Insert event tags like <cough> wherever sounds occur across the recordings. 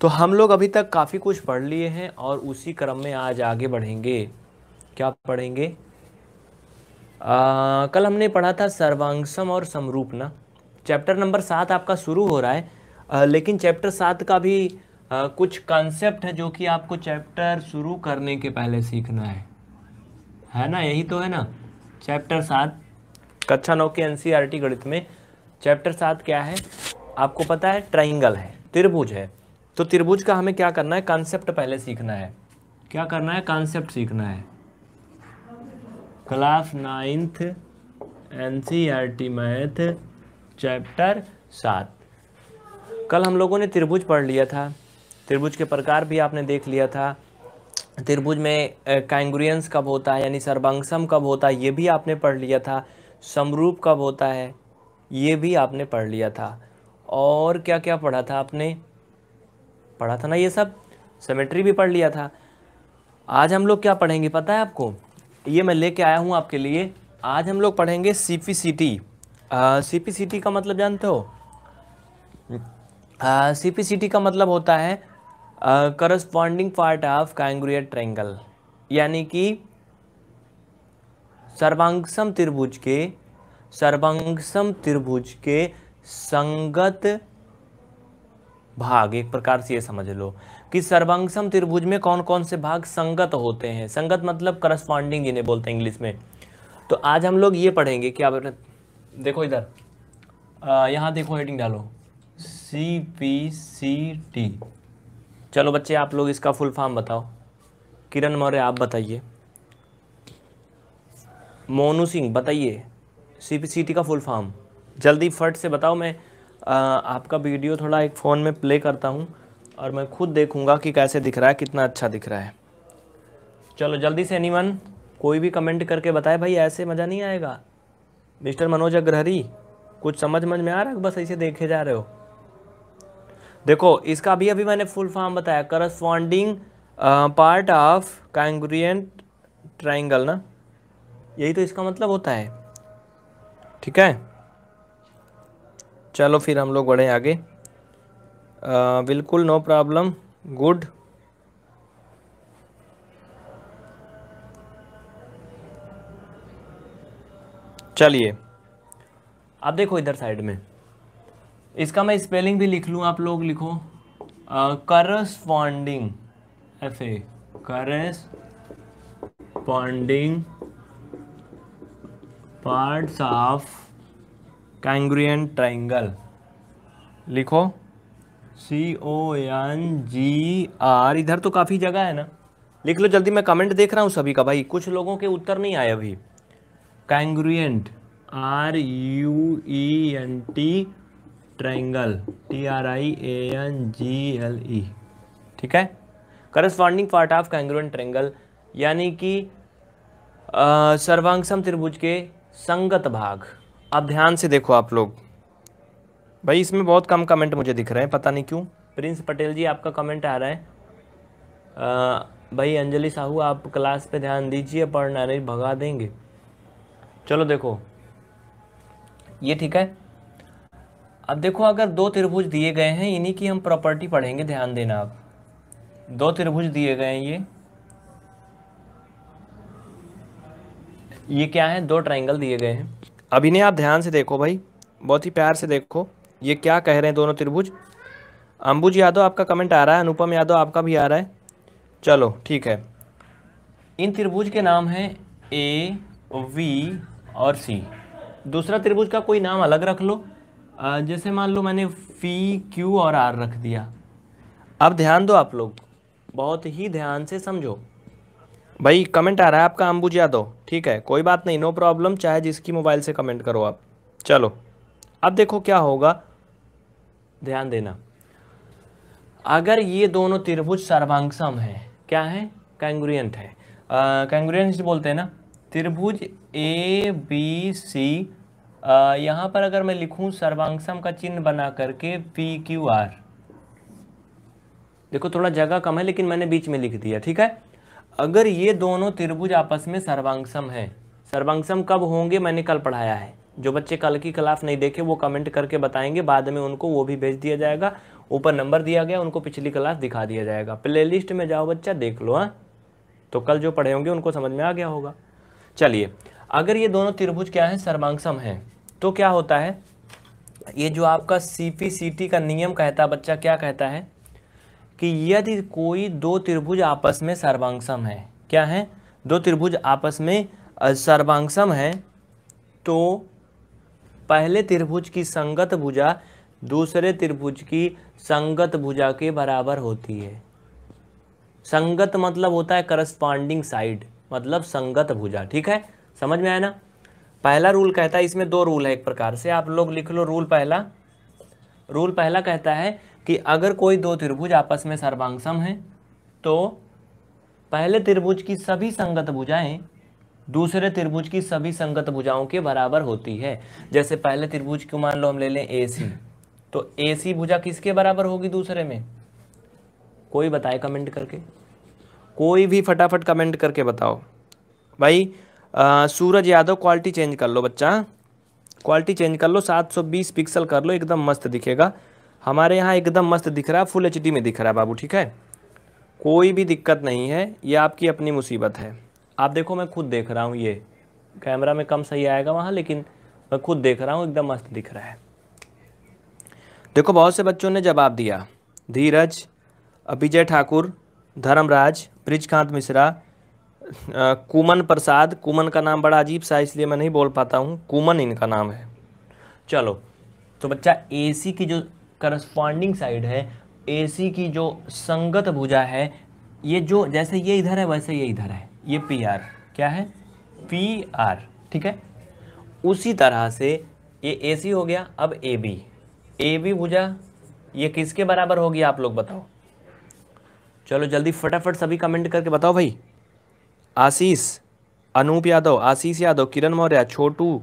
तो हम लोग अभी तक काफ़ी कुछ पढ़ लिए हैं और उसी क्रम में आज आगे बढ़ेंगे क्या पढ़ेंगे आ, कल हमने पढ़ा था सर्वांगसम और समरूपना चैप्टर नंबर सात आपका शुरू हो रहा है आ, लेकिन चैप्टर सात का भी आ, कुछ कॉन्सेप्ट है जो कि आपको चैप्टर शुरू करने के पहले सीखना है है ना यही तो है ना चैप्टर सात कक्षा नौ के एन e गणित में चैप्टर सात क्या है आपको पता है ट्राइंगल है त्रिभुज है तो त्रिभुज का हमें क्या करना है कॉन्सेप्ट पहले सीखना है क्या करना है कॉन्सेप्ट सीखना है class ninth N C R T math chapter सात कल हम लोगों ने त्रिभुज पढ़ लिया था त्रिभुज के प्रकार भी आपने देख लिया था त्रिभुज में कांग्रियंस कब होता है यानी सर्वांगसम कब होता है ये भी आपने पढ़ लिया था समरूप कब होता है ये भी आपने पढ़ लिया था और क्या क्या पढ़ा था आपने पढ़ा था ना ये सब सेमेट्री भी पढ़ लिया था आज हम लोग क्या पढ़ेंगे पता है आपको ये मैं लेके आया हूँ आपके लिए आज हम लोग पढ़ेंगे C P C T C P C T का मतलब जानते हो सी पी सी टी का मतलब होता है corresponding part of congruent triangle यानी कि सर्वांगसम त्रिभुज के सर्वांगसम त्रिभुज के संगत भाग एक प्रकार से ये समझ लो कि सर्वांगसम त्रिभुज में कौन कौन से भाग संगत होते हैं संगत मतलब करस्पॉन्डिंग जिन्हें बोलते हैं इंग्लिश में तो आज हम लोग ये पढ़ेंगे आप देखो इधर यहाँ देखो हेडिंग डालो सी पी सी टी चलो बच्चे आप लोग इसका फुल फॉर्म बताओ किरण मौर्य आप बताइए मोनू सिंह बताइए सी पी सी टी का फुल फॉर्म जल्दी फट से बताओ मैं आपका वीडियो थोड़ा एक फ़ोन में प्ले करता हूँ और मैं खुद देखूँगा कि कैसे दिख रहा है कितना अच्छा दिख रहा है चलो जल्दी से एनीवन कोई भी कमेंट करके बताए भाई ऐसे मज़ा नहीं आएगा मिस्टर मनोज अग्रहरी कुछ समझ मज में आ रहा है बस ऐसे देखे जा रहे हो देखो इसका अभी अभी मैंने फुल फॉर्म बताया corresponding part of congruent triangle ना यही तो इसका मतलब होता है ठीक है चलो फिर हम लोग बढ़े आगे बिल्कुल नो प्रॉब्लम गुड चलिए आप देखो इधर साइड में इसका मैं स्पेलिंग भी लिख लूँ आप लोग लिखो करस्पॉन्डिंग एफ ए पॉन्डिंग पार्ट्स ऑफ कांग्रुएंट ट्राइंगल लिखो C O N G are इधर तो काफ़ी जगह है ना लिख लो जल्दी मैं कमेंट देख रहा हूँ सभी का भाई कुछ लोगों के उत्तर नहीं आए अभी congruent R U E N T triangle T R I A N G L E ठीक है corresponding part of congruent triangle यानी कि सर्वांगसम त्रिभुज के संगत भाग अब ध्यान से देखो आप लोग भाई इसमें बहुत कम कमेंट मुझे दिख रहे हैं पता नहीं क्यों प्रिंस पटेल जी आपका कमेंट आ रहा है आ, भाई अंजलि साहू आप क्लास पे ध्यान दीजिए पढ़ना नहीं भगा देंगे चलो देखो ये ठीक है अब देखो अगर दो त्रिभुज दिए गए हैं इन्हीं की हम प्रॉपर्टी पढ़ेंगे ध्यान देना आप दो त्रिभुज दिए गए हैं ये ये क्या है दो ट्राइंगल दिए गए हैं अभी नहीं आप ध्यान से देखो भाई बहुत ही प्यार से देखो ये क्या कह रहे हैं दोनों त्रिभुज अंबुज यादव आपका कमेंट आ रहा है अनुपम यादव आपका भी आ रहा है चलो ठीक है इन त्रिभुज के नाम हैं ए वी और सी दूसरा त्रिभुज का कोई नाम अलग रख लो जैसे मान लो मैंने फी क्यू और आर रख दिया अब ध्यान दो आप लोग बहुत ही ध्यान से समझो भाई कमेंट आ रहा है आपका अंबुज यादव ठीक है कोई बात नहीं नो प्रॉब्लम चाहे जिसकी मोबाइल से कमेंट करो आप चलो अब देखो क्या होगा ध्यान देना अगर ये दोनों त्रिभुज सर्वांगसम है क्या है कैंगुरियंट है uh, बोलते हैं ना त्रिभुज ए बी सी यहाँ पर अगर मैं लिखूँ सर्वांगसम का चिन्ह बना करके पी क्यू आर देखो थोड़ा जगह कम है लेकिन मैंने बीच में लिख दिया ठीक है अगर ये दोनों त्रिभुज आपस में सर्वांगसम हैं सर्वांगसम कब होंगे मैंने कल पढ़ाया है जो बच्चे कल की क्लास नहीं देखे वो कमेंट करके बताएंगे बाद में उनको वो भी भेज दिया जाएगा ऊपर नंबर दिया गया उनको पिछली क्लास दिखा दिया जाएगा प्लेलिस्ट में जाओ बच्चा देख लो हाँ तो कल जो पढ़े होंगे उनको समझ में आ गया होगा चलिए अगर ये दोनों त्रिभुज क्या है सर्वांगसम हैं तो क्या होता है ये जो आपका सी का नियम कहता बच्चा क्या कहता है कि यदि कोई दो त्रिभुज आपस में सर्वांगसम है क्या है दो त्रिभुज आपस में सर्वांगसम है तो पहले त्रिभुज की संगत भुजा दूसरे त्रिभुज की संगत भुजा के बराबर होती है संगत मतलब होता है करस्पॉन्डिंग साइड मतलब संगत भुजा ठीक है समझ में आया ना पहला रूल कहता है इसमें दो रूल है एक प्रकार से आप लोग लिख लो रूल पहला रूल पहला कहता है कि अगर कोई दो त्रिभुज आपस में सर्वांगसम है तो पहले त्रिभुज की सभी संगत भुजाएं दूसरे त्रिभुज की सभी संगत भुजाओं के बराबर होती है जैसे पहले त्रिभुज को मान लो हम ले लें ए सी तो ए सी भुजा किसके बराबर होगी दूसरे में कोई बताए कमेंट करके कोई भी फटाफट कमेंट करके बताओ भाई आ, सूरज यादव क्वालिटी चेंज कर लो बच्चा क्वालिटी चेंज कर लो 720 पिक्सल कर लो एकदम मस्त दिखेगा हमारे यहाँ एकदम मस्त दिख रहा है फुल एच में दिख रहा है बाबू ठीक है कोई भी दिक्कत नहीं है ये आपकी अपनी मुसीबत है आप देखो मैं खुद देख रहा हूँ ये कैमरा में कम सही आएगा वहाँ लेकिन मैं खुद देख रहा हूँ एकदम मस्त दिख रहा है देखो बहुत से बच्चों ने जवाब दिया धीरज अभिजय ठाकुर धर्मराज ब्रिजकांत मिश्रा कुमन प्रसाद कुमन का नाम बड़ा अजीब सा इसलिए मैं नहीं बोल पाता हूँ कुमन इनका नाम है चलो तो बच्चा एसी की जो करस्पॉन्डिंग साइड है ए सी की जो संगत भुजा है ये जो जैसे ये इधर है वैसे ये इधर है ये पी आर क्या है पी आर ठीक है उसी तरह से ये ए सी हो गया अब ए बी ए बी भुजा ये किसके बराबर होगी आप लोग बताओ चलो जल्दी फटाफट सभी कमेंट करके बताओ भाई आशीष अनूप यादव आशीष यादव किरण मौर्य छोटू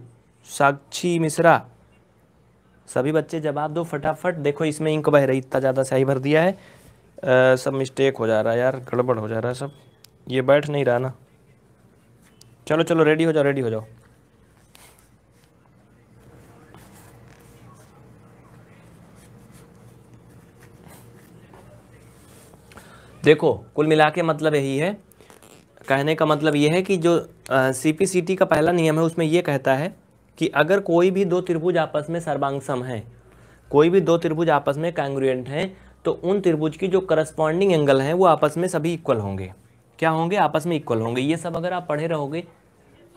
साक्षी मिश्रा सभी बच्चे जवाब दो फटाफट देखो इसमें इंक बह रही इतना ज़्यादा स्याही भर दिया है आ, सब मिस्टेक हो जा रहा है यार गड़बड़ हो जा रहा है सब ये बैठ नहीं रहा ना चलो चलो रेडी हो जाओ रेडी हो जाओ देखो कुल मिला के मतलब यही है कहने का मतलब ये है कि जो सी पी सी टी का पहला नियम है उसमें यह कहता है कि अगर कोई भी दो त्रिभुज आपस में सर्वांगसम है कोई भी दो त्रिभुज आपस में कैंग्रुएंट हैं तो उन त्रिभुज की जो करस्पॉन्डिंग एंगल हैं वो आपस में सभी इक्वल होंगे क्या होंगे आपस में इक्वल होंगे ये सब अगर आप पढ़े रहोगे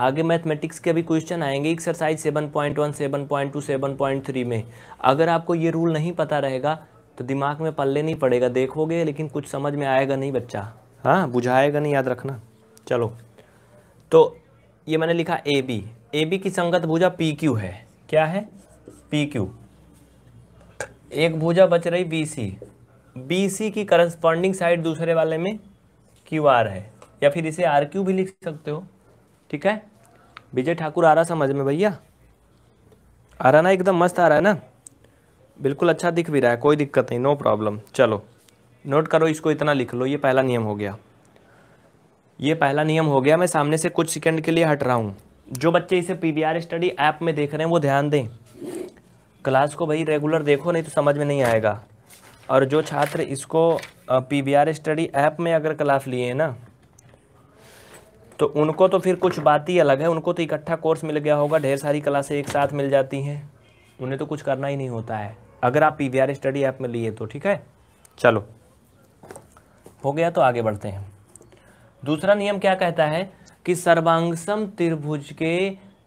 आगे मैथमेटिक्स के भी क्वेश्चन आएंगे exercise seven point one seven point two seven point three में अगर आपको ये रूल नहीं पता रहेगा तो दिमाग में पल्ले नहीं पड़ेगा देखोगे लेकिन कुछ समझ में आएगा नहीं बच्चा हाँ बुझाएगा नहीं याद रखना चलो तो ये मैंने लिखा ए बी ए बी की संगत भुजा पी क्यू है क्या है पी क्यू एक भुजा बच रही बी सी बी सी की करस्पॉन्डिंग साइड दूसरे वाले में क्यू आर है या फिर इसे आर क्यू भी लिख सकते हो ठीक है विजय ठाकुर आ रहा समझ में भैया आ रहा ना एकदम मस्त आ रहा है ना बिल्कुल अच्छा दिख भी रहा है कोई दिक्कत नहीं नो प्रॉब्लम चलो नोट करो इसको इतना लिख लो ये पहला नियम हो गया ये पहला नियम हो गया मैं सामने से कुछ सेकंड के लिए हट रहा हूँ जो बच्चे इसे पी स्टडी ऐप में देख रहे हैं वो ध्यान दें क्लास को भाई रेगुलर देखो नहीं तो समझ में नहीं आएगा और जो छात्र इसको आर स्टडी ऐप में अगर क्लास लिए हैं ना तो उनको तो फिर कुछ बात ही अलग है उनको तो इकट्ठा कोर्स मिल गया होगा ढेर सारी क्लासें एक साथ मिल जाती हैं उन्हें तो कुछ करना ही नहीं होता है अगर आप पी स्टडी ऐप में लिए तो ठीक है चलो हो गया तो आगे बढ़ते हैं दूसरा नियम क्या कहता है कि सर्वांगसम त्रिभुज के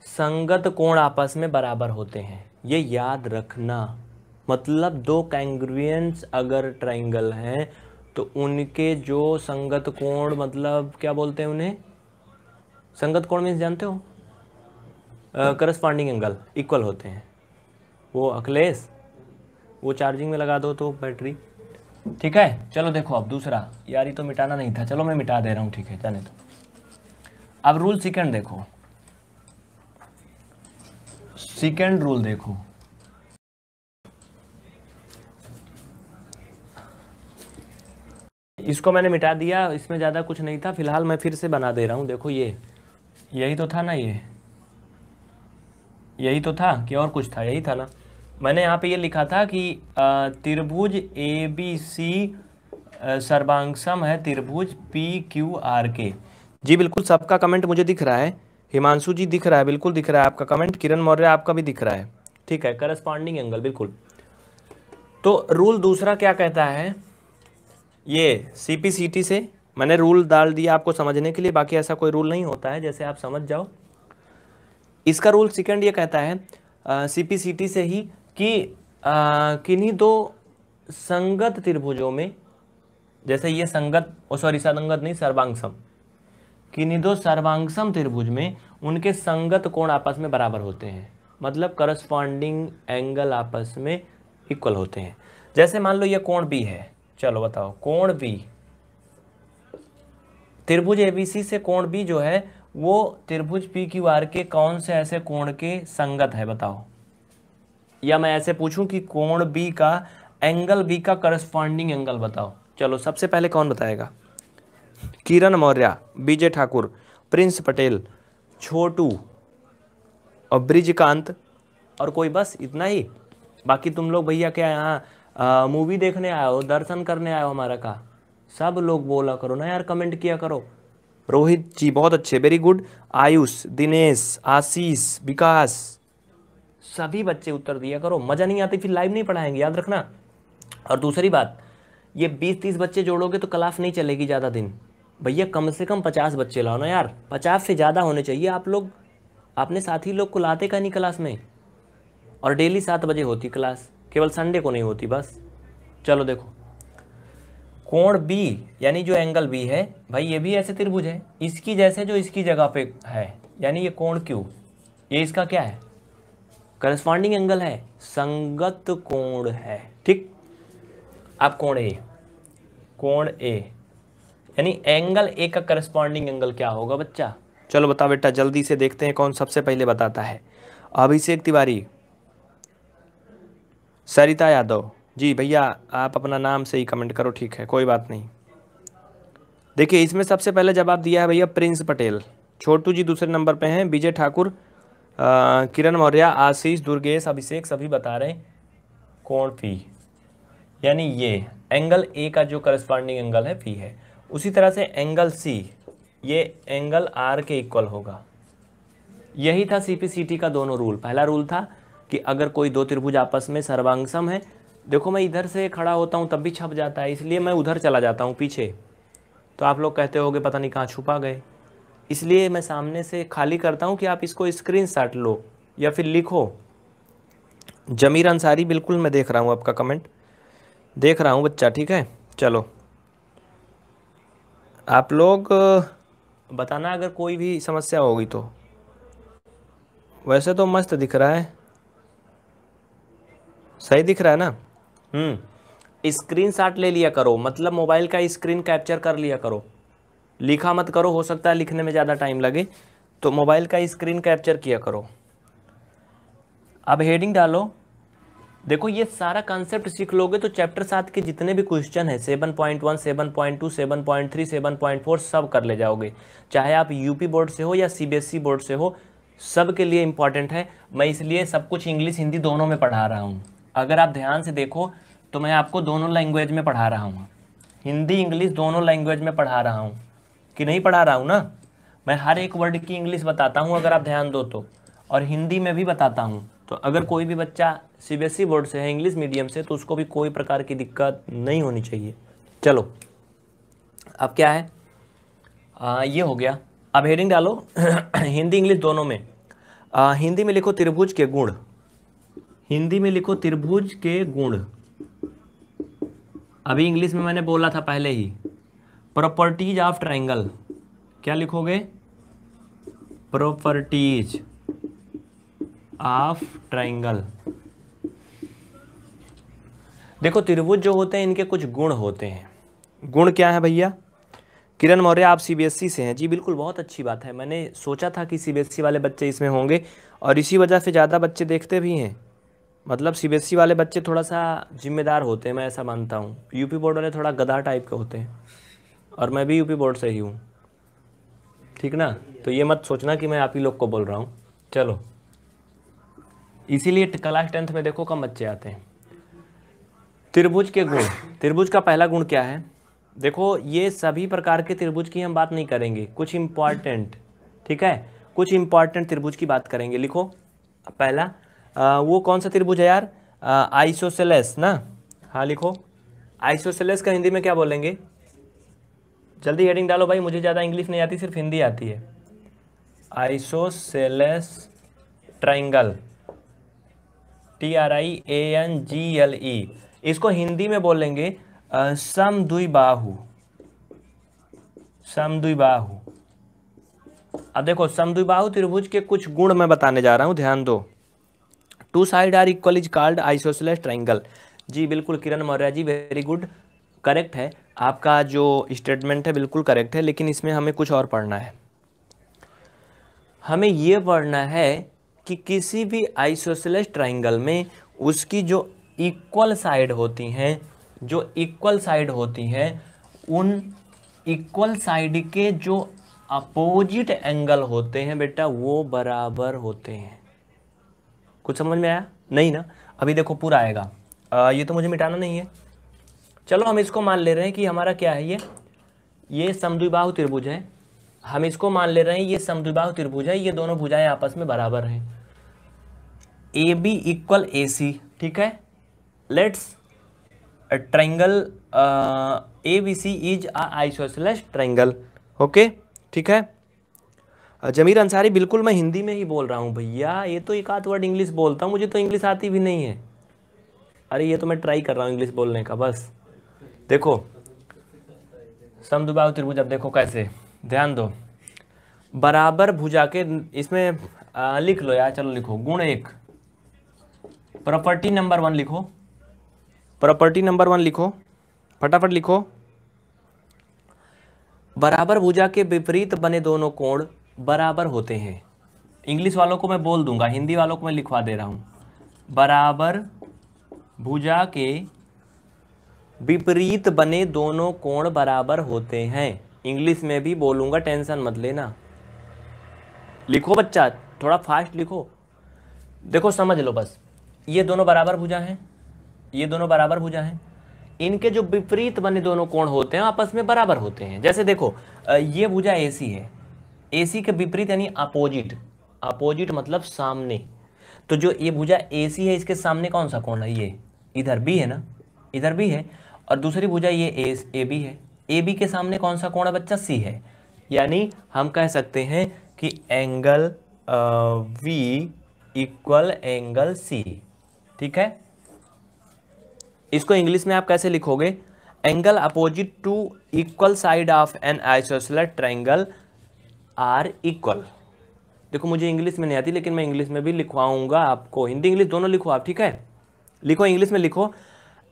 संगत कोण आपस में बराबर होते हैं ये याद रखना मतलब दो कैंग्रियंस अगर ट्राइंगल हैं तो उनके जो संगत कोण मतलब क्या बोलते हैं उन्हें संगत कोण मीन्स जानते हो करस्पॉन्डिंग एंगल इक्वल होते हैं वो अखिलेश वो चार्जिंग में लगा दो तो बैटरी ठीक है चलो देखो अब दूसरा यारी तो मिटाना नहीं था चलो मैं मिटा दे रहा हूँ ठीक है जाने दो तो। अब रूल सेकंड देखो सेकंड रूल देखो इसको मैंने मिटा दिया इसमें ज़्यादा कुछ नहीं था फिलहाल मैं फिर से बना दे रहा हूं देखो ये यही तो था ना ये यही तो था कि और कुछ था यही था ना मैंने यहाँ पे ये लिखा था कि त्रिभुज ए बी सी सर्वांगसम है त्रिभुज पी क्यू आर के जी बिल्कुल सबका कमेंट मुझे दिख रहा है हिमांशु जी दिख रहा है बिल्कुल दिख रहा है आपका कमेंट किरण मौर्य आपका भी दिख रहा है ठीक है करस्पॉन्डिंग एंगल बिल्कुल तो रूल दूसरा क्या कहता है ये सीपीसीटी से मैंने रूल डाल दिया आपको समझने के लिए बाकी ऐसा कोई रूल नहीं होता है जैसे आप समझ जाओ इसका रूल सेकंड ये कहता है सीपीसीटी से ही कि किन्हीं दो संगत त्रिभुजों में जैसे ये संगत ओ सॉरी संगत नहीं सर्वांगसम किन्हीं दो सर्वांगसम त्रिभुज में उनके संगत कोण आपस में बराबर होते हैं मतलब करस्पॉन्डिंग एंगल आपस में इक्वल होते हैं जैसे मान लो ये कोण बी है चलो बताओ कोण बी त्रिभुज एबीसी से कोण बी जो है वो त्रिभुज पी क्यू आर के कौन से ऐसे कोण के संगत है बताओ या मैं ऐसे पूछूं कि कोण बी का एंगल बी का करस्पॉन्डिंग एंगल बताओ चलो सबसे पहले कौन बताएगा किरण मौर्य बीजे ठाकुर प्रिंस पटेल छोटू और ब्रिजकांत और कोई बस इतना ही बाकी तुम लोग भैया क्या यहाँ मूवी देखने आए हो दर्शन करने आए हो हमारा का सब लोग बोला करो ना यार कमेंट किया करो रोहित जी बहुत अच्छे वेरी गुड आयुष दिनेश आशीष विकास सभी बच्चे उत्तर दिया करो मज़ा नहीं आती फिर लाइव नहीं पढ़ाएंगे याद रखना और दूसरी बात ये बीस तीस बच्चे जोड़ोगे तो क्लास नहीं चलेगी ज़्यादा दिन भैया कम से कम पचास बच्चे लाओ ना यार पचास से ज़्यादा होने चाहिए आप लोग अपने साथी लोग को लाते का नहीं क्लास में और डेली सात बजे होती क्लास केवल संडे को नहीं होती बस चलो देखो कोण बी यानी जो एंगल बी है भाई ये भी ऐसे त्रिभुज है इसकी जैसे जो इसकी जगह पे है यानी ये कोण क्यू ये इसका क्या है करस्पॉन्डिंग एंगल है संगत कोण है ठीक अब कोण ए कोण ए यानी एंगल ए का करस्पॉन्डिंग एंगल क्या होगा बच्चा चलो बता बेटा जल्दी से देखते हैं कौन सबसे पहले बताता है अभिषेक तिवारी सरिता यादव जी भैया आप अपना नाम से ही कमेंट करो ठीक है कोई बात नहीं देखिए इसमें सबसे पहले जवाब दिया है भैया प्रिंस पटेल छोटू जी दूसरे नंबर पे हैं विजय ठाकुर किरण मौर्य आशीष दुर्गेश अभिषेक सभी बता रहे कोण फी यानी ये एंगल ए का जो करस्पॉन्डिंग एंगल है फी है उसी तरह से एंगल सी ये एंगल आर के इक्वल होगा यही था टी का दोनों रूल पहला रूल था कि अगर कोई दो त्रिभुज आपस में सर्वांगसम है देखो मैं इधर से खड़ा होता हूँ तब भी छप जाता है इसलिए मैं उधर चला जाता हूँ पीछे तो आप लोग कहते होगे पता नहीं कहाँ छुपा गए इसलिए मैं सामने से खाली करता हूँ कि आप इसको स्क्रीन शॉट लो या फिर लिखो जमीर अंसारी बिल्कुल मैं देख रहा हूँ आपका कमेंट देख रहा हूँ बच्चा ठीक है चलो आप लोग बताना अगर कोई भी समस्या होगी तो वैसे तो मस्त दिख रहा है सही दिख रहा है ना हम्म स्क्रीन शॉट ले लिया करो मतलब मोबाइल का स्क्रीन कैप्चर कर लिया करो लिखा मत करो हो सकता है लिखने में ज़्यादा टाइम लगे तो मोबाइल का स्क्रीन कैप्चर किया करो अब हेडिंग डालो देखो ये सारा कॉन्सेप्ट सीख लोगे तो चैप्टर सात के जितने भी क्वेश्चन है seven point one seven point two seven point three seven point four सब कर ले जाओगे चाहे आप यूपी बोर्ड से हो या सीबीएसई बोर्ड e से हो सब के लिए इंपॉर्टेंट है मैं इसलिए सब कुछ इंग्लिश हिंदी दोनों में पढ़ा रहा हूँ अगर आप ध्यान से देखो तो मैं आपको दोनों लैंग्वेज में पढ़ा रहा हूँ हिंदी इंग्लिश दोनों लैंग्वेज में पढ़ा रहा हूँ कि नहीं पढ़ा रहा हूँ ना मैं हर एक वर्ड की इंग्लिश बताता हूँ अगर आप ध्यान दो तो और हिंदी में भी बताता हूँ तो अगर कोई भी बच्चा सीबीएसई बोर्ड e से है इंग्लिश मीडियम से तो उसको भी कोई प्रकार की दिक्कत नहीं होनी चाहिए चलो अब क्या है आ, ये हो गया अब हेडिंग डालो <clears throat> हिंदी इंग्लिश दोनों में आ, हिंदी में लिखो त्रिभुज के गुण हिंदी में लिखो त्रिभुज के गुण अभी इंग्लिश में मैंने बोला था पहले ही प्रॉपर्टीज ऑफ ट्राइंगल क्या लिखोगे प्रॉपर्टीज ऑफ ट्राइंगल देखो त्रिभुज जो होते हैं इनके कुछ गुण होते हैं गुण क्या है भैया किरण मौर्य आप सीबीएसई e से हैं जी बिल्कुल बहुत अच्छी बात है मैंने सोचा था कि सीबीएसई e वाले बच्चे इसमें होंगे और इसी वजह से ज़्यादा बच्चे देखते भी हैं मतलब सीबीएसई e वाले बच्चे थोड़ा सा जिम्मेदार होते हैं मैं ऐसा मानता हूँ यूपी बोर्ड वाले थोड़ा गधा टाइप के होते हैं और मैं भी यूपी बोर्ड से ही हूँ ठीक ना तो ये मत सोचना कि मैं आप ही लोग को बोल रहा हूँ चलो इसीलिए क्लास टेंथ में देखो कम बच्चे आते हैं त्रिभुज के गुण त्रिभुज का पहला गुण क्या है देखो ये सभी प्रकार के त्रिभुज की हम बात नहीं करेंगे कुछ इम्पॉर्टेंट ठीक है कुछ इम्पॉर्टेंट त्रिभुज की बात करेंगे लिखो पहला आ, वो कौन सा त्रिभुज है यार आइसोसेलेस ना हाँ लिखो आइसोसेलेस का हिंदी में क्या बोलेंगे जल्दी हेडिंग डालो भाई मुझे ज़्यादा इंग्लिश नहीं आती सिर्फ हिंदी आती है isosceles triangle T R I A N G L E इसको हिंदी में बोलेंगे सम दुई बाहु सम दुई बाहु अब देखो बाहु त्रिभुज के कुछ गुण मैं बताने जा रहा हूँ ध्यान दो two side are equal is called isosceles triangle जी बिल्कुल Kiran Maurya ji very good correct है आपका जो स्टेटमेंट है बिल्कुल करेक्ट है लेकिन इसमें हमें कुछ और पढ़ना है हमें ये पढ़ना है कि किसी भी आइसोसेलेस ट्राइंगल में उसकी जो इक्वल साइड होती हैं जो इक्वल साइड होती हैं उन इक्वल साइड के जो अपोजिट एंगल होते हैं बेटा वो बराबर होते हैं कुछ समझ में आया नहीं ना अभी देखो पूरा आएगा आ, ये तो मुझे मिटाना नहीं है चलो हम इसको मान ले रहे हैं कि हमारा क्या है ये ये समद्विबाहु त्रिभुज है हम इसको मान ले रहे हैं ये समद्विबाहु त्रिभुज है ये दोनों भुजाएं आपस में बराबर हैं A B equal A C ठीक है let's triangle A B C is uh isosceles triangle okay ठीक है जमीर uh, अंसारी बिल्कुल मैं हिंदी में ही बोल रहा हूँ भैया ये तो एक आध वर्ड इंग्लिश बोलता हूँ मुझे तो इंग्लिश आती भी नहीं है अरे ये तो मैं ट्राई कर रहा हूँ इंग्लिश बोलने का बस देखो समदुबाव त्रिभुज अब देखो कैसे ध्यान दो बराबर भुजा के इसमें आ, uh, लिख लो यार चलो लिखो गुण एक प्रॉपर्टी नंबर वन लिखो प्रॉपर्टी नंबर वन लिखो फटाफट लिखो बराबर भुजा के विपरीत बने दोनों कोण बराबर होते हैं इंग्लिश वालों को मैं बोल दूंगा हिंदी वालों को मैं लिखवा दे रहा हूं बराबर भुजा के विपरीत बने दोनों कोण बराबर होते हैं इंग्लिश में भी बोलूंगा टेंशन मत लेना लिखो बच्चा थोड़ा फास्ट लिखो देखो समझ लो बस ये दोनों बराबर भुजा हैं ये दोनों बराबर भुजा हैं इनके जो विपरीत बने दोनों कोण होते हैं आपस में बराबर होते हैं जैसे देखो ये भुजा ए है ए के विपरीत यानी अपोजिट अपोजिट मतलब सामने तो जो ये भुजा ए है इसके सामने कौन सा कोण है ये इधर बी है ना इधर बी है और दूसरी भुजा ये ए ए बी है ए बी के सामने कौन सा कोण है बच्चा सी है यानी हम कह सकते हैं कि angle B equal angle C ठीक है इसको इंग्लिश में आप कैसे लिखोगे angle opposite to equal side of an isosceles triangle are equal देखो मुझे इंग्लिश में नहीं आती लेकिन मैं इंग्लिश में भी लिखवाऊंगा आपको हिंदी इंग्लिश दोनों लिखो आप ठीक है लिखो इंग्लिश में लिखो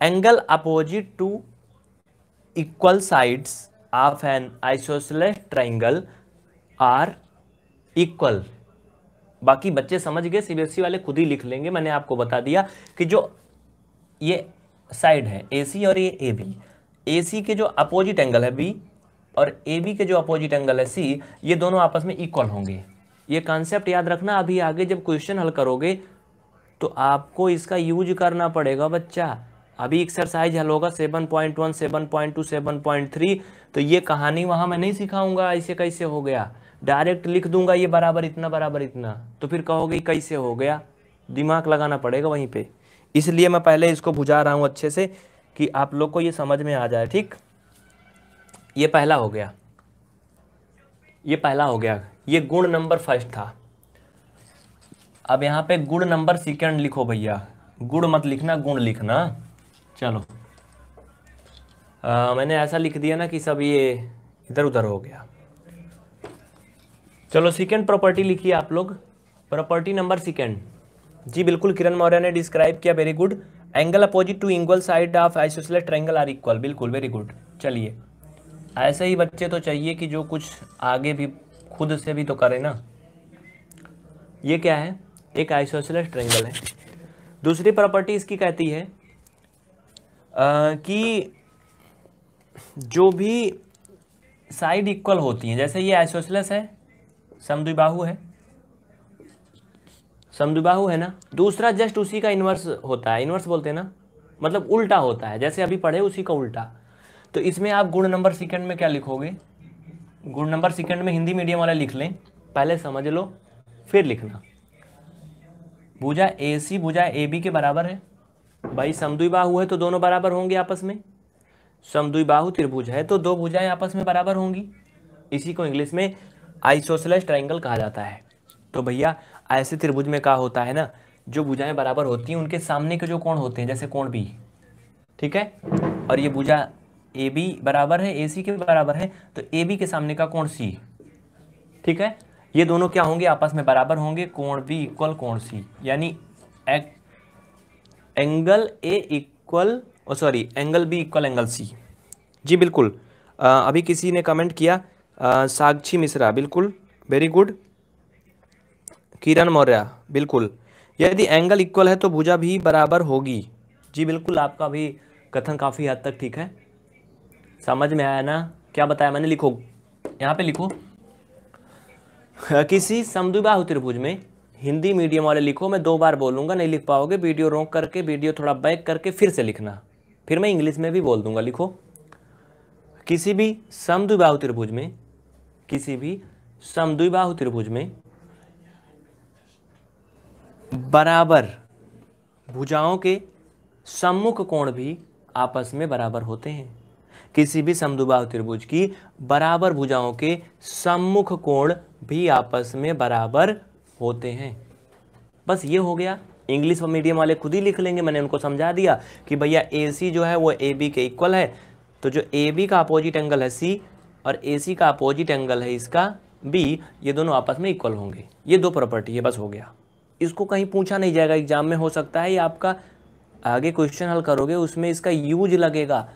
angle opposite to equal sides of an isosceles triangle are equal बाकी बच्चे समझ गए सीबीएसई e वाले खुद ही लिख लेंगे मैंने आपको बता दिया कि जो ये साइड है एसी और ये ए बी ए के जो अपोजिट एंगल है बी और ए बी के जो अपोजिट एंगल है सी ये दोनों आपस में इक्वल होंगे ये कॉन्सेप्ट याद रखना अभी आगे जब क्वेश्चन हल करोगे तो आपको इसका यूज करना पड़ेगा बच्चा अभी एक्सरसाइज हल होगा seven point one seven point two seven point three तो ये कहानी वहाँ मैं नहीं सिखाऊंगा ऐसे कैसे हो गया डायरेक्ट लिख दूंगा ये बराबर इतना बराबर इतना तो फिर कहोगे कैसे हो गया दिमाग लगाना पड़ेगा वहीं पे इसलिए मैं पहले इसको बुझा रहा हूँ अच्छे से कि आप लोग को ये समझ में आ जाए ठीक ये पहला हो गया ये पहला हो गया ये गुण नंबर फर्स्ट था अब यहाँ पे गुण नंबर सेकेंड लिखो भैया गुण मत लिखना गुण लिखना चलो आ, मैंने ऐसा लिख दिया ना कि सब ये इधर उधर हो गया चलो सेकेंड प्रॉपर्टी लिखिए आप लोग प्रॉपर्टी नंबर सेकेंड जी बिल्कुल किरण मौर्य ने डिस्क्राइब किया very good angle opposite to equal side of isosceles triangle are equal बिल्कुल वेरी गुड चलिए ऐसे ही बच्चे तो चाहिए कि जो कुछ आगे भी खुद से भी तो करें ना ये क्या है एक आइसोसलेट ट्रैंगल है दूसरी प्रॉपर्टी इसकी कहती है आ, कि जो भी साइड इक्वल होती हैं जैसे ये आइसोसलेस है समद्विबाहु है समद्विबाहु है ना दूसरा जस्ट उसी का इन्वर्स होता है इन्वर्स बोलते हैं ना मतलब उल्टा होता है जैसे अभी पढ़े उसी का उल्टा तो इसमें आप गुण नंबर सेकंड में क्या लिखोगे गुण नंबर सेकंड में हिंदी मीडियम वाला लिख लें पहले समझ लो फिर लिखना भुजा ए सी भुजा ए बी के बराबर है भाई समद्विबाहु है तो दोनों बराबर होंगे आपस में समद्विबाहु त्रिभुज है तो दो भुजाएं आपस में बराबर होंगी इसी को इंग्लिश में आइसोसलस ट्राइंगल कहा जाता है तो भैया ऐसे त्रिभुज में क्या होता है ना जो भुजाएं बराबर होती हैं उनके सामने के जो कोण होते हैं जैसे कोण बी ठीक है और ये भुजा ए बी बराबर है ए सी के बराबर है तो ए बी के सामने का कोण सी ठीक है ये दोनों क्या होंगे आपस में बराबर होंगे कोण बी इक्वल कोण सी यानी angle A equal sorry angle B equal angle C जी बिल्कुल आ, अभी किसी ने कमेंट किया साक्षी मिश्रा बिल्कुल वेरी गुड किरण मौर्य बिल्कुल यदि एंगल इक्वल है तो भुजा भी बराबर होगी जी बिल्कुल आपका भी कथन काफ़ी हद तक ठीक है समझ में आया ना क्या बताया मैंने लिखो यहाँ पे लिखो किसी समद्विबाहु त्रिभुज में हिंदी मीडियम वाले लिखो मैं दो बार बोलूँगा नहीं लिख पाओगे वीडियो रोक करके वीडियो थोड़ा बैक करके फिर से लिखना फिर मैं इंग्लिश में भी बोल दूंगा लिखो किसी भी समद्विबाहु त्रिभुज में किसी भी समद्विबाहु त्रिभुज में बराबर भुजाओं के सम्मुख कोण भी आपस में बराबर होते हैं किसी भी समद्विबाहु त्रिभुज की बराबर भुजाओं के सम्मुख कोण भी आपस में बराबर होते हैं बस ये हो गया इंग्लिश मीडियम वाले खुद ही लिख लेंगे मैंने उनको समझा दिया कि भैया ए सी जो है वो ए बी के इक्वल है तो जो ए बी का अपोजिट एंगल है सी और ए का अपोजिट एंगल है इसका बी ये दोनों आपस में इक्वल होंगे ये दो प्रॉपर्टी है बस हो गया इसको कहीं पूछा नहीं जाएगा एग्जाम में हो सकता है ये आपका आगे क्वेश्चन हल करोगे उसमें इसका यूज लगेगा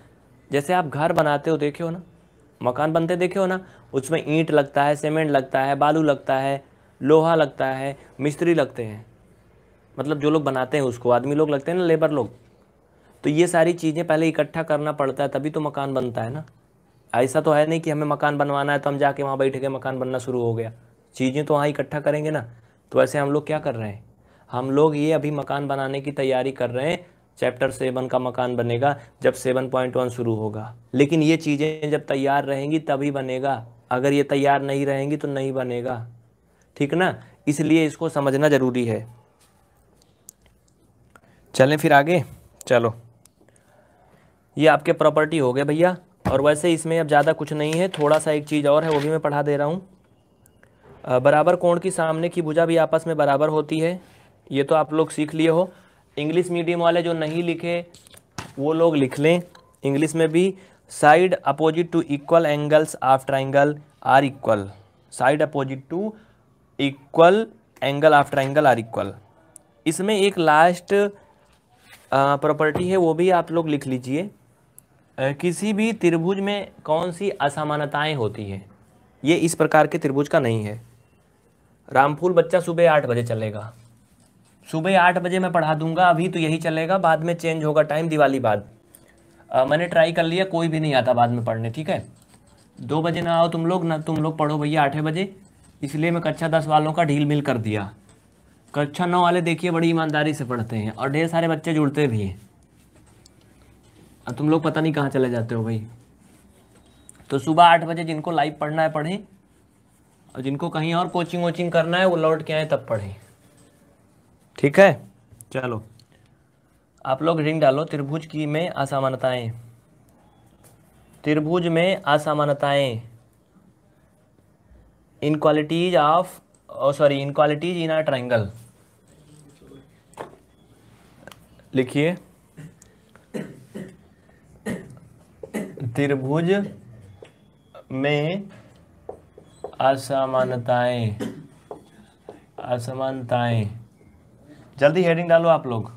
जैसे आप घर बनाते हो देखे हो ना मकान बनते देखे हो ना उसमें ईंट लगता है सीमेंट लगता है बालू लगता है लोहा लगता है मिस्त्री लगते हैं मतलब जो लोग बनाते हैं उसको आदमी लोग लगते हैं ना लेबर लोग तो ये सारी चीज़ें पहले इकट्ठा करना पड़ता है तभी तो मकान बनता है ना ऐसा तो है नहीं कि हमें मकान बनवाना है तो हम जाके वहाँ बैठ के मकान बनना शुरू हो गया चीज़ें तो वहाँ इकट्ठा करेंगे ना तो ऐसे हम लोग क्या कर रहे हैं हम लोग ये अभी मकान बनाने की तैयारी कर रहे हैं चैप्टर सेवन का मकान बनेगा जब सेवन पॉइंट वन शुरू होगा लेकिन ये चीज़ें जब तैयार रहेंगी तभी बनेगा अगर ये तैयार नहीं रहेंगी तो नहीं बनेगा ठीक ना इसलिए इसको समझना ज़रूरी है चलें फिर आगे चलो ये आपके प्रॉपर्टी हो गए भैया और वैसे इसमें अब ज़्यादा कुछ नहीं है थोड़ा सा एक चीज़ और है वो भी मैं पढ़ा दे रहा हूँ बराबर कोण की सामने की भुजा भी आपस में बराबर होती है ये तो आप लोग सीख लिए हो इंग्लिश मीडियम वाले जो नहीं लिखे वो लोग लिख लें इंग्लिश में भी side opposite to equal angles of triangle are equal side opposite to equal angle of triangle are equal इसमें एक लास्ट प्रॉपर्टी है वो भी आप लोग लिख लीजिए किसी भी त्रिभुज में कौन सी असमानताएं होती हैं ये इस प्रकार के त्रिभुज का नहीं है रामफूल बच्चा सुबह आठ बजे चलेगा सुबह आठ बजे मैं पढ़ा दूंगा अभी तो यही चलेगा बाद में चेंज होगा टाइम दिवाली बाद आ, मैंने ट्राई कर लिया कोई भी नहीं आता बाद में पढ़ने ठीक है दो बजे ना आओ तुम लोग ना तुम लोग पढ़ो भैया आठ बजे इसलिए मैं कक्षा दस वालों का ढील मिल कर दिया कक्षा नौ वाले देखिए बड़ी ईमानदारी से पढ़ते हैं और ढेर सारे बच्चे जुड़ते भी हैं तुम लोग पता नहीं कहाँ चले जाते हो भाई तो सुबह आठ बजे जिनको लाइव पढ़ना है पढ़ें और जिनको कहीं और कोचिंग वोचिंग करना है वो लौट के आए तब पढ़ें ठीक है चलो आप लोग रिंग डालो त्रिभुज की में असामानताएं त्रिभुज में असामानताएं inequalities of sorry inequalities in uh triangle लिखिए त्रिभुज में असमानताएं असमानताएं जल्दी हेडिंग डालो आप लोग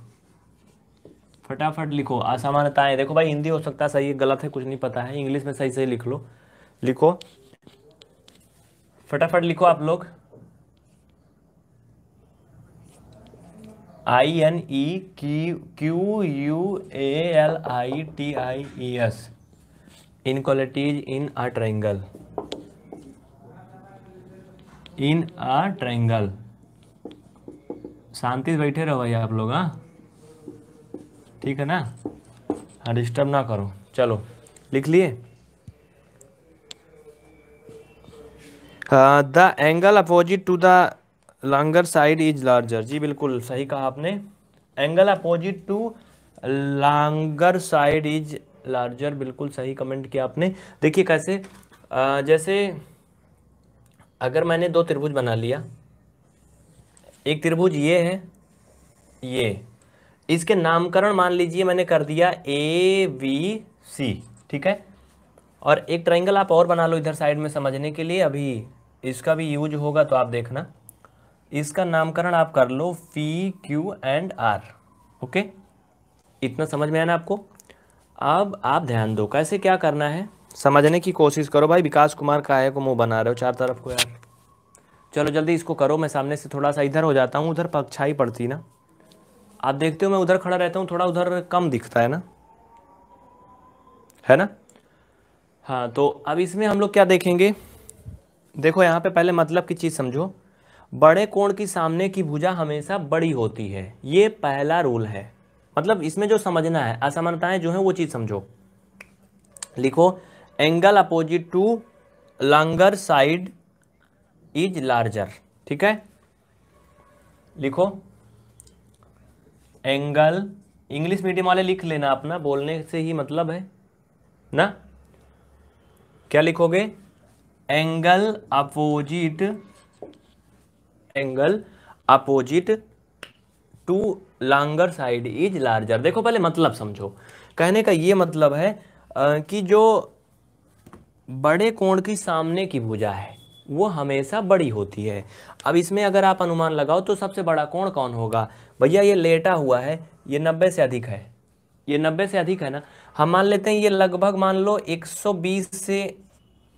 फटाफट लिखो असमानताएं देखो भाई हिंदी हो सकता है सही है गलत है कुछ नहीं पता है इंग्लिश में सही सही लिख लो लिखो फटाफट लिखो आप लोग I N E Q U A L I T I E S inequalities in a triangle in uh triangle शांति से बैठे रहो भाई आप लोग हाँ ठीक है ना हाँ डिस्टर्ब ना करो चलो लिख लिए the angle opposite to the longer side is larger जी बिल्कुल सही कहा आपने angle opposite to longer side is larger बिल्कुल सही कमेंट किया आपने देखिए कैसे आ, जैसे अगर मैंने दो त्रिभुज बना लिया एक त्रिभुज ये है ये इसके नामकरण मान लीजिए मैंने कर दिया ए बी सी ठीक है और एक ट्राइंगल आप और बना लो इधर साइड में समझने के लिए अभी इसका भी यूज होगा तो आप देखना इसका नामकरण आप कर लो P Q and R okay इतना समझ में आना आपको अब आप ध्यान दो कैसे क्या करना है समझने की कोशिश करो भाई विकास कुमार का है को मुँह बना रहे हो चार तरफ को यार चलो जल्दी इसको करो मैं सामने से थोड़ा सा इधर हो जाता हूँ उधर पक्षाई पड़ती ना आप देखते हो मैं उधर खड़ा रहता हूँ थोड़ा उधर कम दिखता है ना है ना हाँ तो अब इसमें हम लोग क्या देखेंगे देखो यहाँ पे पहले मतलब की चीज़ समझो बड़े कोण की सामने की भुजा हमेशा बड़ी होती है ये पहला रूल है मतलब इसमें जो समझना है असमानताएं जो है वो चीज़ समझो लिखो angle opposite to longer side is larger ठीक है लिखो एंगल इंग्लिश मीडियम वाले लिख लेना अपना बोलने से ही मतलब है ना क्या लिखोगे angle opposite angle opposite to longer side is larger देखो पहले मतलब समझो कहने का ये मतलब है कि जो बड़े कोण की सामने की भुजा है वो हमेशा बड़ी होती है अब इसमें अगर आप अनुमान लगाओ तो सबसे बड़ा कोण कौन होगा भैया ये लेटा हुआ है ये नब्बे से अधिक है ये नब्बे से अधिक है ना हम मान लेते हैं ये लगभग मान लो 120 से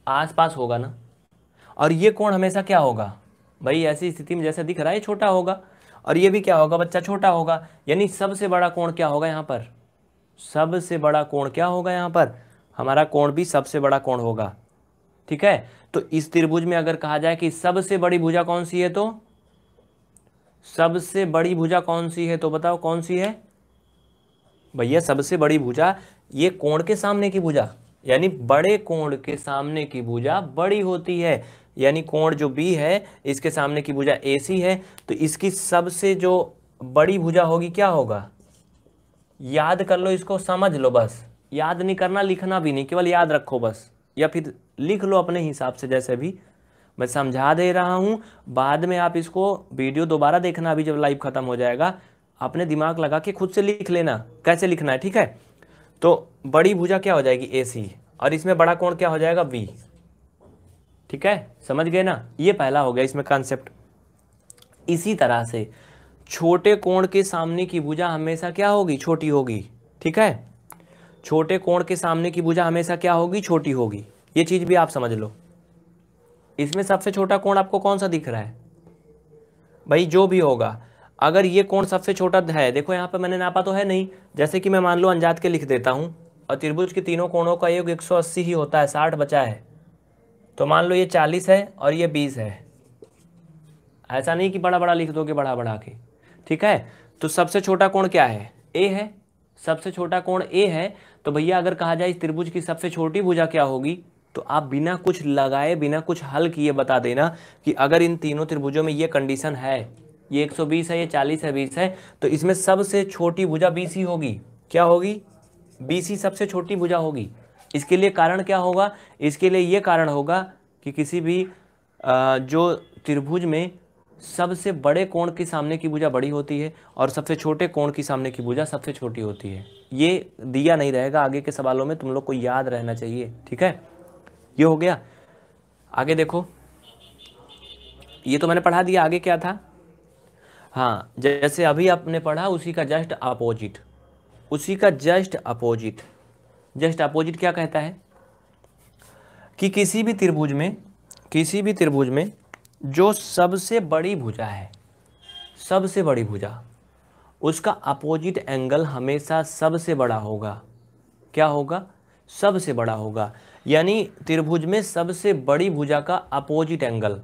आसपास होगा ना और ये कोण हमेशा क्या होगा भाई ऐसी स्थिति में जैसे दिख रहा है छोटा होगा और ये भी क्या होगा बच्चा छोटा होगा यानी सबसे बड़ा कोण क्या होगा यहाँ पर सबसे बड़ा कोण क्या होगा यहाँ पर हमारा कोण भी सबसे बड़ा कोण होगा ठीक है तो इस त्रिभुज में अगर कहा जाए कि सबसे बड़ी भुजा कौन सी है तो सबसे बड़ी भुजा कौन सी है तो बताओ कौन सी है भैया सबसे बड़ी भुजा ये कोण के सामने की भुजा यानी बड़े कोण के सामने की भुजा बड़ी होती है यानी कोण जो बी है इसके सामने की भुजा ए सी है तो इसकी सबसे जो बड़ी भुजा होगी क्या होगा याद कर लो इसको समझ लो बस याद नहीं करना लिखना भी नहीं केवल याद रखो बस या फिर लिख लो अपने हिसाब से जैसे भी मैं समझा दे रहा हूँ बाद में आप इसको वीडियो दोबारा देखना अभी जब लाइव ख़त्म हो जाएगा अपने दिमाग लगा के खुद से लिख लेना कैसे लिखना है ठीक है तो बड़ी भुजा क्या हो जाएगी ए सी और इसमें बड़ा कोण क्या हो जाएगा बी ठीक है समझ गए ना ये पहला हो गया इसमें कॉन्सेप्ट इसी तरह से छोटे कोण के सामने की भुजा हमेशा क्या होगी छोटी होगी ठीक है छोटे कोण के सामने की भुजा हमेशा क्या होगी छोटी होगी ये चीज़ भी आप समझ लो इसमें सबसे छोटा कोण आपको कौन सा दिख रहा है भाई जो भी होगा अगर ये कोण सबसे छोटा है देखो यहाँ पर मैंने नापा तो है नहीं जैसे कि मैं मान लो अंजात के लिख देता हूँ और त्रिभुज के तीनों कोणों का योग 180 ही होता है 60 बचा है तो मान लो ये चालीस है और ये बीस है ऐसा नहीं कि बड़ा बड़ा लिख दोगे बड़ा बड़ा के ठीक है तो सबसे छोटा कोण क्या है ए है सबसे छोटा कोण ए है तो भैया अगर कहा जाए इस त्रिभुज की सबसे छोटी भुजा क्या होगी तो आप बिना कुछ लगाए बिना कुछ हल किए बता देना कि अगर इन तीनों त्रिभुजों में ये कंडीशन है ये 120 है ये 40 है 20 है तो इसमें सबसे छोटी भुजा बी होगी क्या होगी बी सबसे छोटी भुजा होगी इसके लिए कारण क्या होगा इसके लिए ये कारण होगा कि किसी भी जो त्रिभुज में सबसे बड़े कोण के सामने की भुजा बड़ी होती है और सबसे छोटे कोण की सामने की भुजा सबसे छोटी होती है ये दिया नहीं रहेगा आगे के सवालों में तुम लोग को याद रहना चाहिए ठीक है ये हो गया आगे देखो ये तो मैंने पढ़ा दिया आगे क्या था हाँ जैसे अभी आपने पढ़ा उसी का जस्ट अपोजिट उसी का जस्ट अपोजिट जस्ट अपोजिट क्या कहता है कि किसी भी त्रिभुज में किसी भी त्रिभुज में जो सबसे बड़ी भुजा है सबसे बड़ी भुजा उसका अपोजिट एंगल हमेशा सबसे बड़ा होगा क्या होगा सबसे बड़ा होगा यानी त्रिभुज में सबसे बड़ी भुजा का अपोजिट एंगल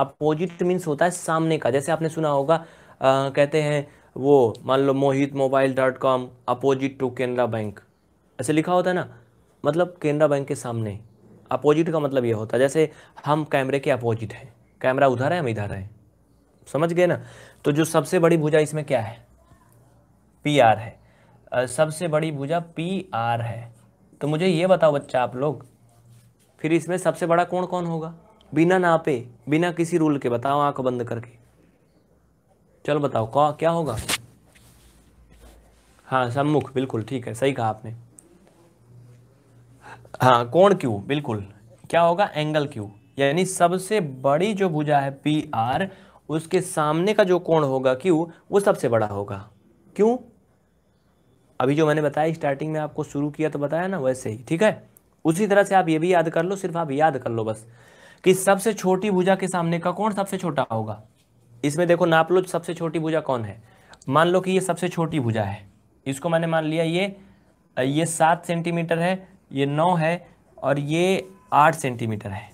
अपोजिट मीन्स होता है सामने का जैसे आपने सुना होगा आ, कहते हैं वो मान लो Mohit mobile dot com opposite to Canara Bank ऐसे लिखा होता है ना मतलब केनरा बैंक के सामने अपोजिट का मतलब ये होता है जैसे हम कैमरे के अपोजिट हैं कैमरा उधर है हम इधर है समझ गए ना तो जो सबसे बड़ी भुजा इसमें क्या है पी आर है सबसे बड़ी भुजा पी आर है तो मुझे ये बताओ बच्चा आप लोग फिर इसमें सबसे बड़ा कौन कौन होगा बिना नापे बिना किसी रूल के बताओ आंख बंद करके चलो बताओ क्या होगा हाँ सम्मुख बिल्कुल ठीक है सही कहा आपने हाँ कोण क्यू बिल्कुल क्या होगा एंगल क्यू यानी सबसे बड़ी जो भुजा है पी आर उसके सामने का जो कोण होगा क्यू वो सबसे बड़ा होगा क्यों अभी जो मैंने बताया स्टार्टिंग में आपको शुरू किया तो बताया ना वैसे ही ठीक है उसी तरह से आप ये भी याद कर लो सिर्फ आप याद कर लो बस कि सबसे छोटी भुजा के सामने का कोण सबसे छोटा होगा इसमें देखो नाप लो सबसे छोटी भुजा कौन है मान लो कि ये सबसे छोटी भुजा है इसको मैंने मान लिया ये ये सात सेंटीमीटर है ये नौ है और ये आठ सेंटीमीटर है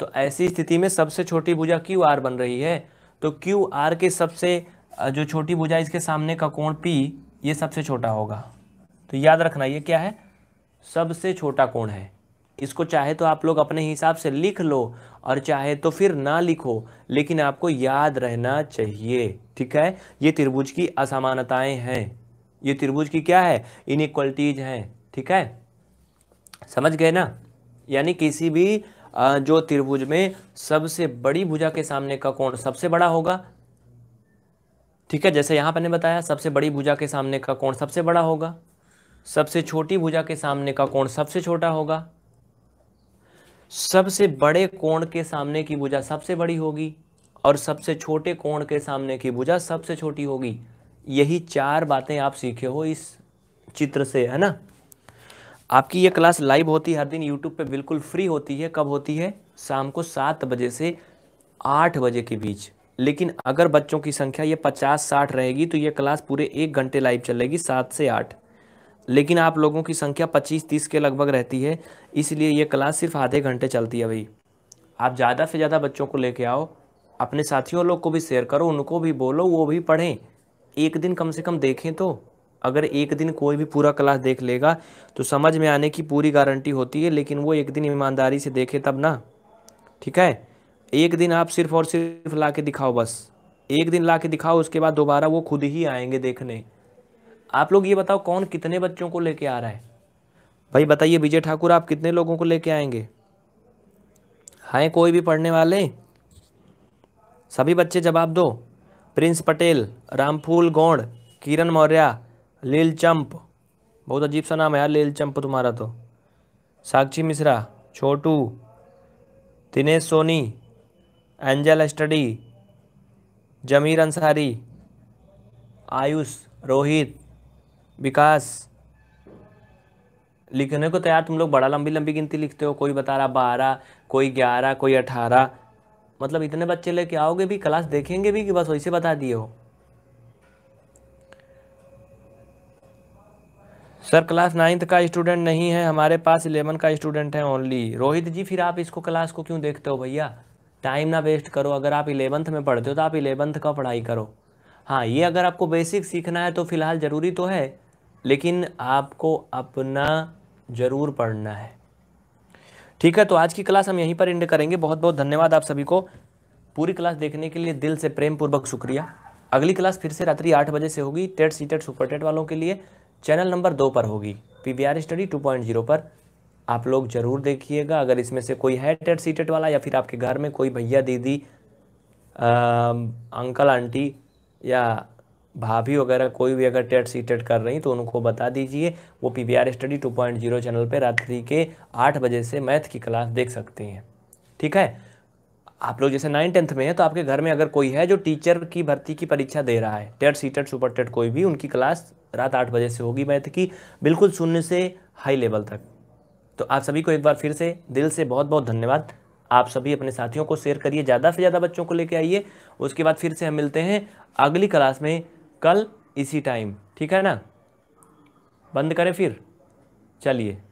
तो ऐसी स्थिति में सबसे छोटी भुजा क्यू आर बन रही है तो क्यू आर के सबसे जो छोटी भुजा इसके सामने का कोण पी ये सबसे छोटा होगा तो याद रखना ये क्या है सबसे छोटा कोण है इसको चाहे तो आप लोग अपने हिसाब से लिख लो और चाहे तो फिर ना लिखो लेकिन आपको याद रहना चाहिए ठीक है ये त्रिभुज की असमानताएं हैं ये त्रिभुज की क्या है इनक्वलिटीज हैं ठीक है समझ गए ना यानी किसी भी जो त्रिभुज में सबसे बड़ी भुजा के सामने का कोण सबसे बड़ा होगा ठीक है जैसे यहां मैंने बताया सबसे बड़ी भुजा के सामने का कोण सबसे बड़ा होगा सबसे छोटी भुजा के सामने का कोण सबसे छोटा होगा सबसे बड़े कोण के सामने की भुजा सबसे बड़ी होगी और सबसे छोटे कोण के सामने की भुजा सबसे छोटी होगी यही चार बातें आप सीखे हो इस चित्र से है ना आपकी ये क्लास लाइव होती है हर दिन यूट्यूब पे बिल्कुल फ्री होती है कब होती है शाम को सात बजे से आठ बजे के बीच लेकिन अगर बच्चों की संख्या ये पचास साठ रहेगी तो ये क्लास पूरे एक घंटे लाइव चलेगी सात से आठ लेकिन आप लोगों की संख्या पच्चीस तीस के लगभग रहती है इसलिए ये क्लास सिर्फ आधे घंटे चलती है भाई आप ज़्यादा से ज़्यादा बच्चों को लेके आओ अपने साथियों लोग को भी शेयर करो उनको भी बोलो वो भी पढ़ें एक दिन कम से कम देखें तो अगर एक दिन कोई भी पूरा क्लास देख लेगा तो समझ में आने की पूरी गारंटी होती है लेकिन वो एक दिन ईमानदारी से देखे तब ना ठीक है एक दिन आप सिर्फ और सिर्फ ला के दिखाओ बस एक दिन ला के दिखाओ उसके बाद दोबारा वो खुद ही आएंगे देखने आप लोग ये बताओ कौन कितने बच्चों को लेके आ रहा है भाई बताइए विजय ठाकुर आप कितने लोगों को लेके आएंगे हैं कोई भी पढ़ने वाले सभी बच्चे जवाब दो प्रिंस पटेल रामफूल गौड़ किरण मौर्या लील चंप बहुत अजीब सा नाम है यार लील चंप तुम्हारा तो साक्षी मिश्रा छोटू दिनेश सोनी एंजल स्टडी जमीर अंसारी आयुष रोहित विकास लिखने को तैयार तुम लोग बड़ा लंबी लंबी गिनती लिखते हो कोई बता रहा बारह कोई ग्यारह कोई अठारह मतलब इतने बच्चे लेके आओगे भी क्लास देखेंगे भी कि बस वैसे बता दिए हो सर क्लास नाइन्थ का स्टूडेंट नहीं है हमारे पास इलेवन का स्टूडेंट है ओनली रोहित जी फिर आप इसको क्लास को क्यों देखते हो भैया टाइम ना वेस्ट करो अगर आप इलेवंथ में पढ़ते हो तो आप इलेवंथ का पढ़ाई करो हाँ ये अगर आपको बेसिक सीखना है तो फ़िलहाल ज़रूरी तो है लेकिन आपको अपना ज़रूर पढ़ना है ठीक है तो आज की क्लास हम यहीं पर एंड करेंगे बहुत बहुत धन्यवाद आप सभी को पूरी क्लास देखने के लिए दिल से प्रेम पूर्वक शुक्रिया अगली क्लास फिर से रात्रि आठ बजे से होगी TET C TET super TET वालों के लिए चैनल नंबर दो पर होगी पीवीआर स्टडी 2.0 पर आप लोग ज़रूर देखिएगा अगर इसमें से कोई है टेट सी टेट वाला या फिर आपके घर में कोई भैया दीदी अंकल आंटी या भाभी वगैरह कोई भी अगर टेट सी टेट कर रही तो उनको बता दीजिए वो P V R study two point zero channel पर रात्रि के आठ बजे से मैथ की क्लास देख सकते हैं ठीक है आप लोग जैसे नाइन टेंथ में हैं तो आपके घर में अगर कोई है जो टीचर की भर्ती की परीक्षा दे रहा है TET C TET super TET कोई भी उनकी क्लास रात आठ बजे से होगी मैथ की बिल्कुल शून्य से हाई लेवल तक तो आप सभी को एक बार फिर से दिल से बहुत बहुत धन्यवाद आप सभी अपने साथियों को शेयर करिए ज़्यादा से ज़्यादा बच्चों को लेके आइए उसके बाद फिर से हम मिलते हैं अगली क्लास में कल इसी टाइम ठीक है ना बंद करें फिर चलिए